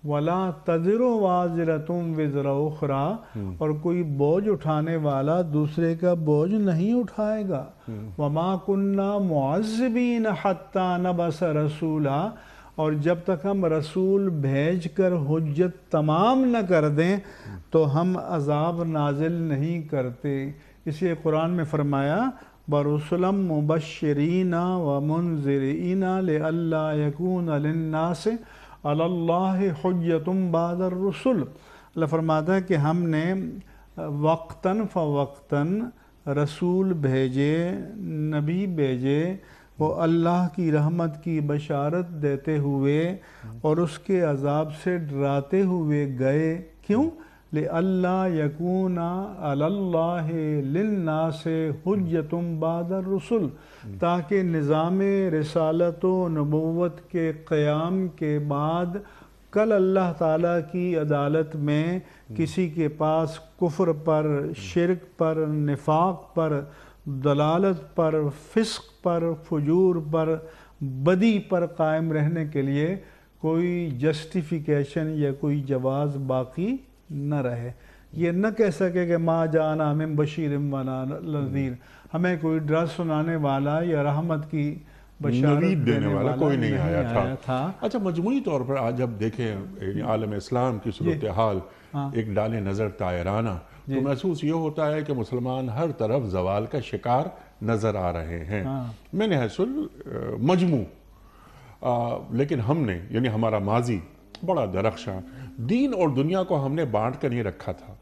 वला तजरो वाजर तुम विजरा उखरा हम्म। और कोई बोझ उठाने वाला दूसरे का बोझ नहीं उठाएगा हम्म। वमा कुन्ना मुआजबीन हत्ता नबस रसूला और जब तक हम रसूल भेज कर हजत तमाम न कर दें तो हम अजाब नाजिल नहीं करते इसलिए कुरान में फरमाया बरसलम मुबशरीना व मुनजरीना ले अल्लाह यकून से अल्लाहतम बादर रसुल अल्लाह फरमाता है कि हमने वक्ता फ़वक्ता रसूल भेजे नबी भेजे वो अल्लाह की रहमत की बशारत देते हुए और उसके अजाब से डराते हुए गए क्यों ले अल्लाह यकूना अल्लाह लिलना से हजतम बादर रसुल ताकि निज़ाम रसालत नबूत के क़्याम के बाद कल अल्लाह ताला की अदालत में किसी के पास कुफ्र पर शिरक पर निफाक पर दलालत पर फिस्क पर फजूर पर बदी पर कायम रहने के लिए कोई जस्टिफिकेशन या कोई जवाज़ बाकी न रहे ये न कह सके कि माँ जान हम बशीर वाला नज़ीर हमें कोई डर सुनाने वाला या रहमत की बशारत देने, देने वाला, कोई नहीं, नहीं आया, आया था, आया था। अच्छा मजमूरी तौर पर आज जब देखें आलम इस्लाम की सूरत हाल हाँ। एक डाले नज़र तायराना तो महसूस ये होता है कि मुसलमान हर तरफ जवाल का शिकार नज़र आ रहे हैं हाँ। मैंने हसल मजमू लेकिन हमने यानी हमारा माजी बड़ा दरख्शा दीन और दुनिया को हमने बांट कर ही रखा था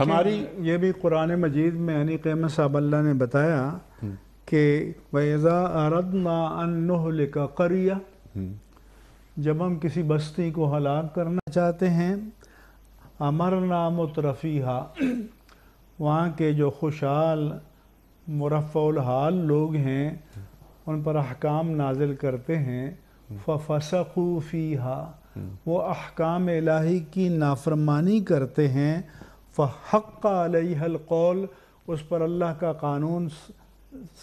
हमारी ये भी कुरान मजीद में यानी कैम साबल्ला ने बताया हम्म। कि वैज़ा अरदना का करिया हम्म। जब हम किसी बस्ती को हलाक करना चाहते हैं अमर नाम तरफ़ीहा वहाँ के जो खुशहाल मुरफ़ल हाल लोग हैं उन पर अहकाम नाजिल करते हैं हम्म। फ़सकू हा वो अहकाम इलाही की नाफरमानी करते हैं फ़हक़ कौल उस पर अल्लाह का कानून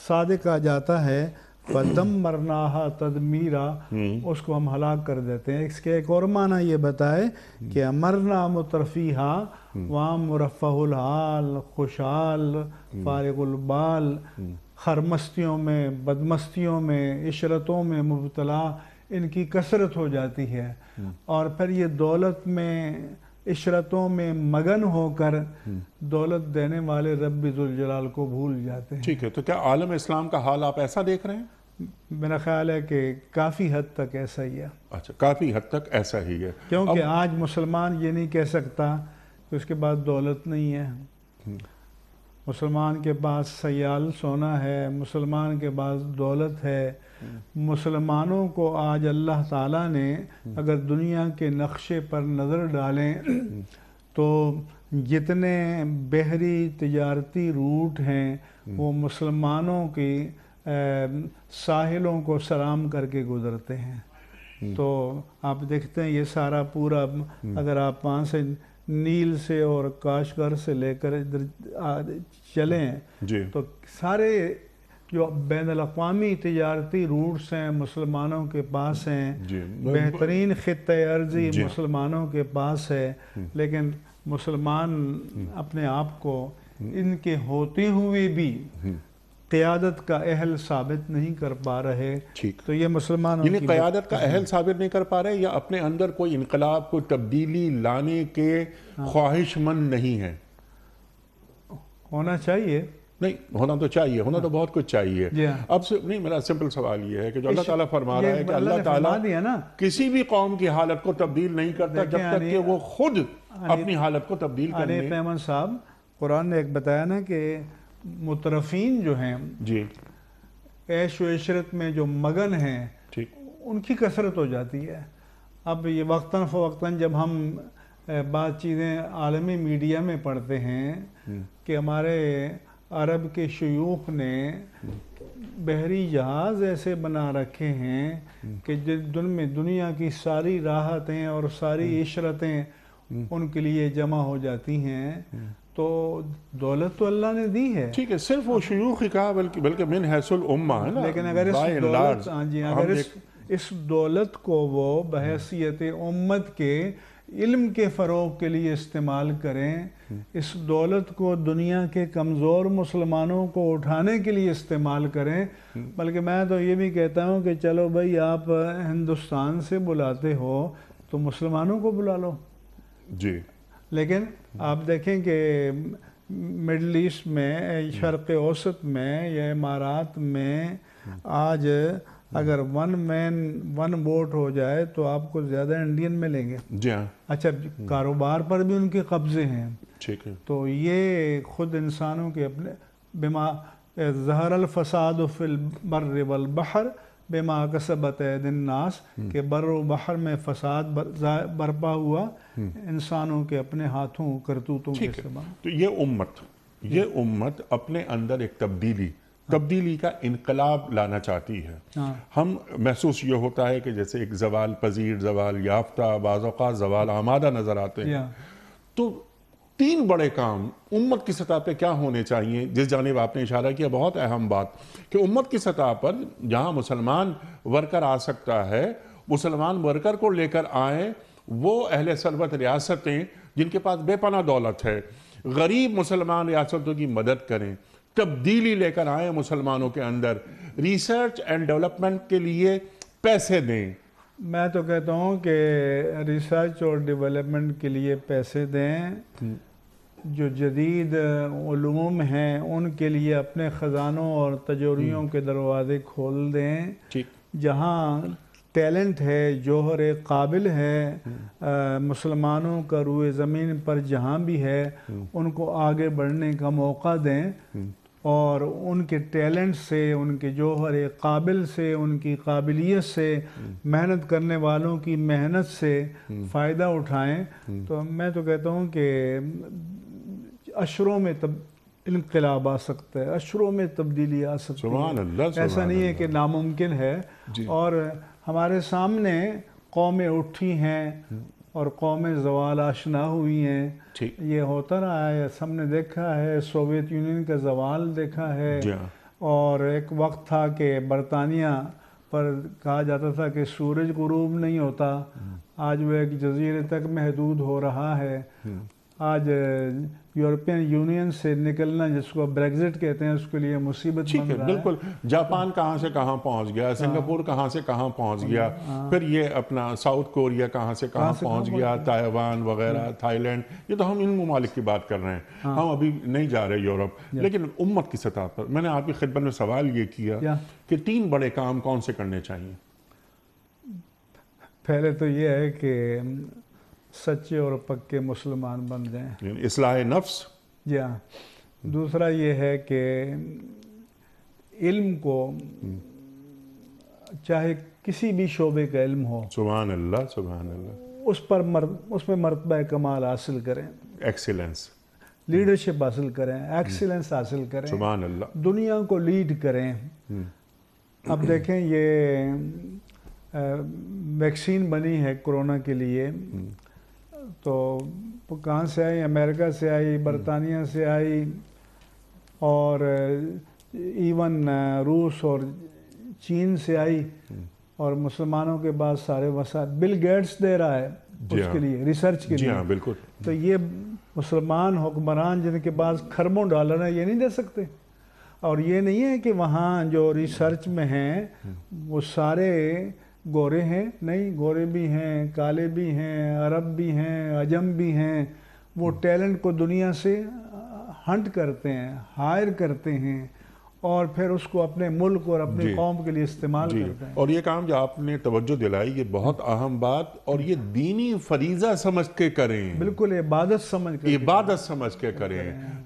सादे कहा जाता है बदम मरना तदमीरा हम्म। उसको हम हलाक कर देते हैं इसके एक और माना ये बताए कि अमरना मुतरफ़ीहा हम्म। वहाँ मुरफ़ाल खुशहाल हम्म। फ़ारगुलबाल खरमस्तियों में बदमस्तियों में इशरतों में मुबतला इनकी कसरत हो जाती है हम्म। और फिर ये दौलत में इशरतों में मगन होकर हम्म। दौलत देने वाले जलाल को भूल जाते हैं ठीक है तो क्या आलम इस्लाम का हाल आप ऐसा देख रहे हैं मेरा ख्याल है कि काफ़ी हद तक ऐसा ही है अच्छा काफ़ी हद तक ऐसा ही है क्योंकि अब... आज मुसलमान ये नहीं कह सकता कि उसके बाद दौलत नहीं है हम्म। मुसलमान के पास सयाल सोना है मुसलमान के पास दौलत है मुसलमानों को आज अल्लाह ताला ने अगर दुनिया के नक्शे पर नज़र डालें तो जितने बहरी तजारती रूट हैं वो मुसलमानों की साहिलों को सलाम करके गुज़रते हैं तो आप देखते हैं ये सारा पूरा अगर आप वहाँ से नील से और काशगर से लेकर इधर चलें तो सारे जो बैन अवी तजारती रूट्स हैं मुसलमानों के पास हैं बेहतरीन ख़त अर्जी मुसलमानों के पास है हम्म। लेकिन मुसलमान हम्म। अपने आप को हम्म। इनके होते हुए भी क्यादत का अहल साबित नहीं कर पा रहे ठीक तो ये मुसलमान यानी का अहल साबित नहीं कर पा रहे या अपने अंदर कोई इनकलाब को तब्दीली लाने के हाँ। ख्वाहिशमंद नहीं है होना चाहिए नहीं होना तो चाहिए होना तो हाँ। तो बहुत कुछ चाहिए हाँ। अब से नहीं मेरा सिंपल सवाल ये है कि जो अल्लाह ताला फरमा रहा है कि अल्लाह ताला ना किसी भी कौम की हालत को तब्दील नहीं करता जब तक कि वो खुद अपनी हालत को तब्दील करे अहमद साहब कुरान ने एक बताया ना कि मुतरफीन जो हैं जी ऐश वशरत में जो मगन हैं ठीक उनकी कसरत हो जाती है अब ये वक्ता फ़वक्ता जब हम बात चीज़ें आलमी मीडिया में पढ़ते हैं हम्म। कि हमारे अरब के शयूख ने हम्म। बहरी जहाज़ ऐसे बना रखे हैं हम्म। कि में दुनिया की सारी राहतें और सारी इशरतें उनके लिए जमा हो जाती हैं तो दौलत तो अल्लाह ने दी है ठीक है सिर्फ वो शयूख ही कहा बल्कि बल्कि मिन हैसुल उम्मा है ना लेकिन अगर इस दौलत हाँ जी अगर इस इस दौलत को वो बहसीत उम्मत के इल्म के फ़रोग के लिए इस्तेमाल करें इस दौलत को दुनिया के कमज़ोर मुसलमानों को उठाने के लिए इस्तेमाल करें बल्कि मैं तो ये भी कहता हूँ कि चलो भाई आप हिंदुस्तान से बुलाते हो तो मुसलमानों को बुला लो जी लेकिन आप देखें कि मिडल ईस्ट में शर्क औसत में या इमारात में आज अगर वन मैन वन वोट हो जाए तो आपको ज़्यादा इंडियन मिलेंगे जी हाँ अच्छा कारोबार पर भी उनके कब्ज़े हैं ठीक है तो ये खुद इंसानों के अपने बीमा जहर फसाद फिल बर्र बहर बेमा कसबत दिननास हम्म। के बर बहर में फसाद बरपा हुआ हम्म। इंसानों के अपने हाथों करतूतों के तो ये उम्मत ये हम्म। उम्मत अपने अंदर एक तब्दीली हाँ। तब्दीली का इनकलाब लाना चाहती है हाँ। हम महसूस ये होता है कि जैसे एक जवाल पजीर जवाल याफ्ता बाज़ा जवाल आमादा नज़र आते हैं तो तीन बड़े काम उम्मत की सतह पे क्या होने चाहिए जिस जानब आपने इशारा किया बहुत अहम बात कि उम्मत की सतह पर जहाँ मुसलमान वर्कर आ सकता है मुसलमान वर्कर को लेकर आए वो अहल सरबत रियासतें जिनके पास बेपना दौलत है गरीब मुसलमान रियासतों की मदद करें तब्दीली लेकर आए मुसलमानों के अंदर रिसर्च एंड डेवलपमेंट के लिए पैसे दें मैं तो कहता हूँ कि रिसर्च और डेवलपमेंट के लिए पैसे दें हम्म। जो जदीद ूम हैं उनके लिए अपने ख़जानों और तजोरियों हम्म। के दरवाज़े खोल दें जहाँ टैलेंट है जोहर काबिल है हम्म। मुसलमानों का रुए ज़मीन पर जहाँ भी है हम्म। उनको आगे बढ़ने का मौका दें और उनके टैलेंट से उनके जोहर काबिल से उनकी काबिलियत से मेहनत करने वालों की मेहनत से फ़ायदा उठाएं तो मैं तो कहता हूँ कि अशरों में तब इनकलाब आ सकता है अशरों में तब्दीली आ सकती है ऐसा नहीं है कि नामुमकिन है और हमारे सामने कौमें उठी हैं और कौमें जवाल आशना हुई हैं ये होता रहा है सबने देखा है सोवियत यूनियन का जवाल देखा है हाँ। और एक वक्त था कि बरतानिया पर कहा जाता था कि सूरज गुरूब नहीं होता हम्म। आज वह एक जजीरे तक महदूद हो रहा है हम्म। आज यूरोपियन यूनियन से निकलना जिसको ब्रेग्जिट कहते हैं उसके लिए मुसीबत ठीक है बिल्कुल हाँ। जापान तो, कहाँ से कहाँ पहुँच गया हाँ। सिंगापुर कहाँ से कहाँ पहुँच हाँ। गया फिर ये अपना साउथ कोरिया कहाँ से कहाँ पहुँच गया ताइवान वगैरह थाईलैंड ये तो हम इन ममालिक की बात कर रहे हैं हम अभी नहीं जा रहे यूरोप लेकिन उम्मत की सतह पर मैंने आपकी खिदमत में सवाल ये किया कि तीन बड़े काम कौन से करने चाहिए पहले तो ये है कि सच्चे और पक्के मुसलमान बन जाएं इसलाह नफ्स जी हाँ दूसरा ये है कि इल्म को चाहे किसी भी शोबे का इल्म हो सुबहान अल्लाह सुबहान अल्लाह उस पर मर उसमें मरतबा कमाल हासिल करें एक्सीलेंस लीडरशिप हासिल करें एक्सीलेंस हासिल करें सुबहान अल्लाह दुनिया को लीड करें हम्म। अब देखें ये वैक्सीन बनी है कोरोना के लिए हम्म। तो कहाँ से आई अमेरिका से आई हम्म। बरतानिया से आई और इवन रूस और चीन से आई हम्म। और मुसलमानों के बाद सारे वसाद बिल गेट्स दे रहा है उसके हाँ। लिए रिसर्च के लिए हाँ, बिल्कुल तो ये मुसलमान हुक्मरान जिनके पास खरबों डॉलर है ये नहीं दे सकते और ये नहीं है कि वहाँ जो रिसर्च में हैं हम्म। वो सारे गोरे हैं नहीं गोरे भी हैं काले भी हैं अरब भी हैं अजम भी हैं वो टैलेंट को दुनिया से हंट करते हैं हायर करते हैं और फिर उसको अपने मुल्क और अपने कौम के लिए इस्तेमाल करते हैं और ये काम जो आपने तवज्जो दिलाई ये बहुत अहम बात और ये दीनी फरीजा समझ के करें बिल्कुल इबादत समझ के इबादत समझ के करें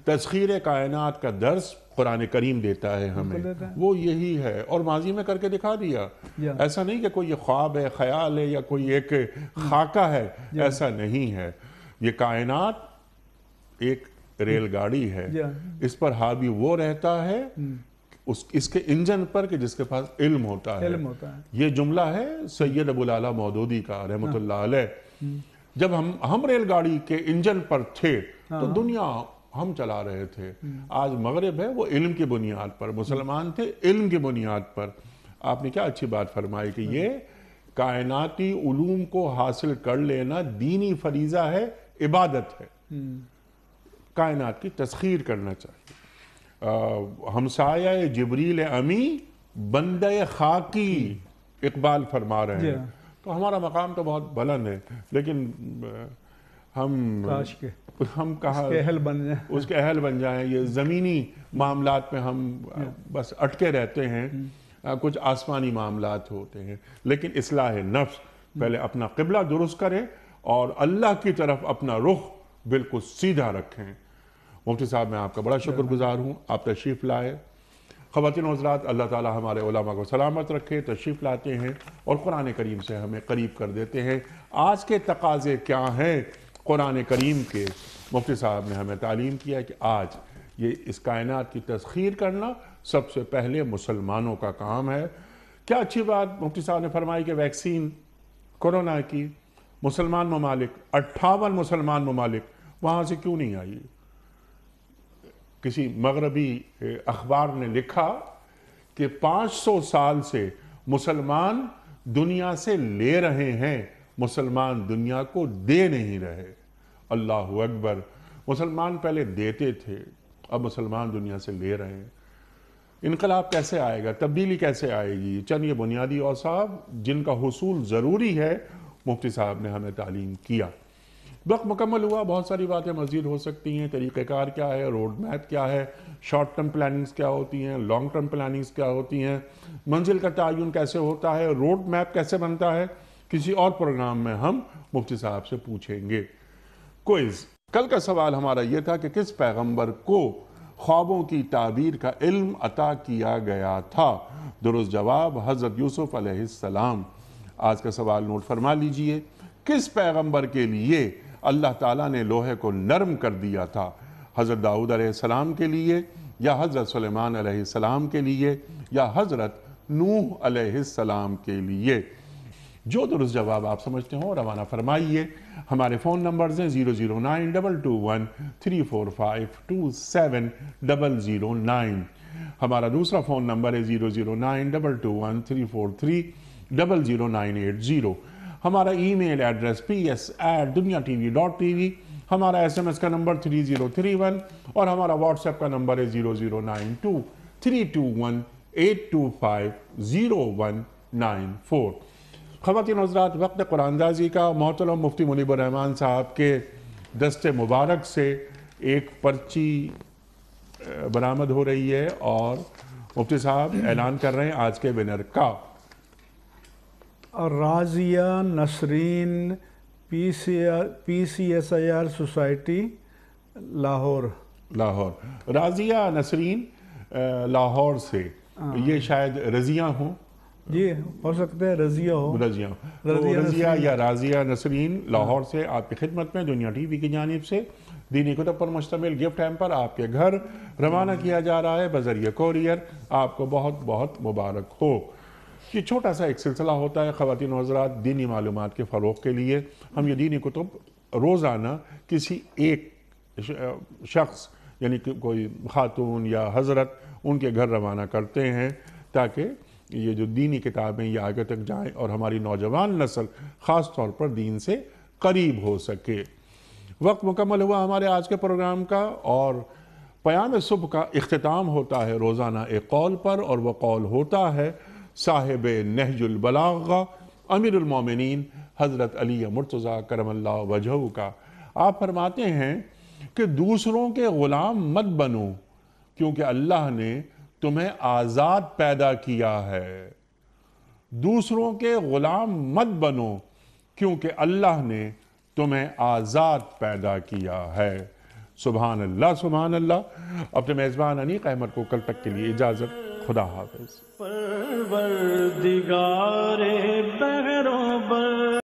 तस्खीर कायनात का दर्स कुरान करीम देता है हमें वो यही है और माजी में करके दिखा दिया ऐसा नहीं कि कोई ख्वाब है ख्याल है या कोई एक खाका है ऐसा नहीं है ये कायनात एक रेलगाड़ी है इस पर हावी वो रहता है हम्म। उस इसके इंजन पर कि जिसके पास इल्म होता है इल्म होता है ये जुमला है सैयद अबुल आला मौदूदी का रहमत हाँ। हम्म। जब हम हम रेलगाड़ी के इंजन पर थे तो हाँ। दुनिया हम चला रहे थे हम्म। आज मगरब है वो इल्म की बुनियाद पर मुसलमान थे इल्म की बुनियाद पर आपने क्या अच्छी बात फरमाई कि ये कायनाती उलूम को हासिल कर लेना दीनी फरीजा है इबादत है कायनात की तस्खीर करना चाहिए हमसाया जबरील अमी बंद खाकी इकबाल फरमा रहे हैं हाँ। तो हमारा मकाम तो बहुत बुलंद है लेकिन हम काश के हम कहा उसके अहल बन जाए उसके अहल बन जाए ये ज़मीनी मामला में हम बस अटके रहते हैं हम्म। कुछ आसमानी मामला होते हैं लेकिन इसलाह नफ्स हम्म। पहले अपना किबला दुरुस्त करें और अल्लाह की तरफ अपना रुख बिल्कुल सीधा रखें मुफ्ती साहब मैं आपका बड़ा अच्छा। शुक्रगुजार हूँ आप तशरीफ़ लाए ख़वान हजरात अल्लाह ताला हमारे उलमा को सलामत रखे तशरीफ़ लाते हैं और कुरान करीम से हमें करीब कर देते हैं आज के तकाजे क्या हैं कुरान करीम के मुफ्ती साहब ने हमें तालीम किया कि आज ये इस कायनात की तस्खीर करना सबसे पहले मुसलमानों का काम है क्या अच्छी बात मुफ्ती साहब ने फरमाई कि वैक्सीन कोरोना की मुसलमान ममालिक अट्ठावन मुसलमान ममालिक वहाँ से क्यों नहीं आई किसी मगरबी अखबार ने लिखा कि 500 साल से मुसलमान दुनिया से ले रहे हैं मुसलमान दुनिया को दे नहीं रहे अल्लाह अकबर मुसलमान पहले देते थे अब मुसलमान दुनिया से ले रहे हैं इनकलाब कैसे आएगा तब्दीली कैसे आएगी चंद ये बुनियादी औसाब जिनका हसूल ज़रूरी है मुफ्ती साहब ने हमें तालीम किया ब्लॉक मुकम्मल हुआ बहुत सारी बातें मजीद हो सकती हैं तरीक़ार क्या है रोड मैप क्या है शॉर्ट टर्म प्लानिंग्स क्या होती हैं लॉन्ग टर्म प्लानिंग्स क्या होती हैं मंजिल का तयन कैसे होता है रोड मैप कैसे बनता है किसी और प्रोग्राम में हम मुफ्ती साहब से पूछेंगे कोइज कल का सवाल हमारा ये था कि किस पैगम्बर को ख्वाबों की ताबीर का इल्म अता किया गया था दुरुस्त जवाब हज़रत यूसुफ़ आज का सवाल नोट फरमा लीजिए किस पैगंबर के लिए अल्लाह ताला ने लोहे को नरम कर दिया था हज़रत दाऊद सलाम के लिए या हज़रत सलेमान सलाम के लिए या हज़रत नूह सलाम के लिए जो दुरुस्त जवाब आप समझते हो रवाना फरमाइए हमारे फ़ोन नंबर्स हैं zero zero nine double two one three four five two seven double zero nine हमारा दूसरा फ़ोन नंबर है zero zero nine double two one three four three double zero nine eight zero हमारा email address P S at दुनिया T V dot T V हमारा एस एम एस का नंबर थ्री जीरो थ्री वन और हमारा व्हाट्सएप का नंबर है zero zero nine two three two one eight two five zero one nine four ख़वान हजरात वक्त कुरानदाजी का मोहतरम मुफ्ती मुनीबरहमान साहब के दस्ते मुबारक से एक पर्ची बरामद हो रही है और मुफ्ती साहब ऐलान कर रहे हैं आज के विनर का Razia Nasreen P C P C S I R society Lahore Lahore Razia Nasreen Lahore से हाँ। ये शायद रजिया हों जी हो सकते हैं रजिया हो रजिया तो रजिया, रजिया या राजिया नसरीन हाँ। लाहौर से आपकी खिदमत में दुनिया टीवी की जानब से दीनी कुतब पर मुश्तमिल गिफ्ट हैम पर आपके घर रवाना किया जा रहा है बजरिया कोरियर आपको बहुत बहुत मुबारक हो ये छोटा सा एक सिलसिला होता है ख़वान हजरात दीनी मालूम के फ़रोग के लिए हम ये दीनी कुतुब रोज़ाना किसी एक शख्स यानी कि कोई खातून या हज़रत उनके घर रवाना करते हैं ताकि ये जो दीनी किताबें ये आगे तक जाएं और हमारी नौजवान नस्ल ख़ास तौर पर दीन से करीब हो सके वक्त मुकम्मल हुआ हमारे आज के प्रोग्राम का और पयाम सुबह का अख्ताम होता है रोज़ाना एक कौल पर और वह कौल होता है साहिब नहजुलबलागा अमीरमिन हज़रत अली मुर्तज़ा करमल्ला वजह का आप फरमाते हैं कि दूसरों के ग़ुलाम मत बनो क्योंकि अल्लाह ने तुम्हें आज़ाद पैदा किया है दूसरों के ग़ुलाम मत बनो क्योंकि अल्लाह ने तुम्हें आज़ाद पैदा किया है सुबहान अल्लाह सुबहान अल्लाह अपने मेज़बान अनीक अहमद को कल तक के लिए इजाज़त खुदा हाफिज दिगारे बहरों बर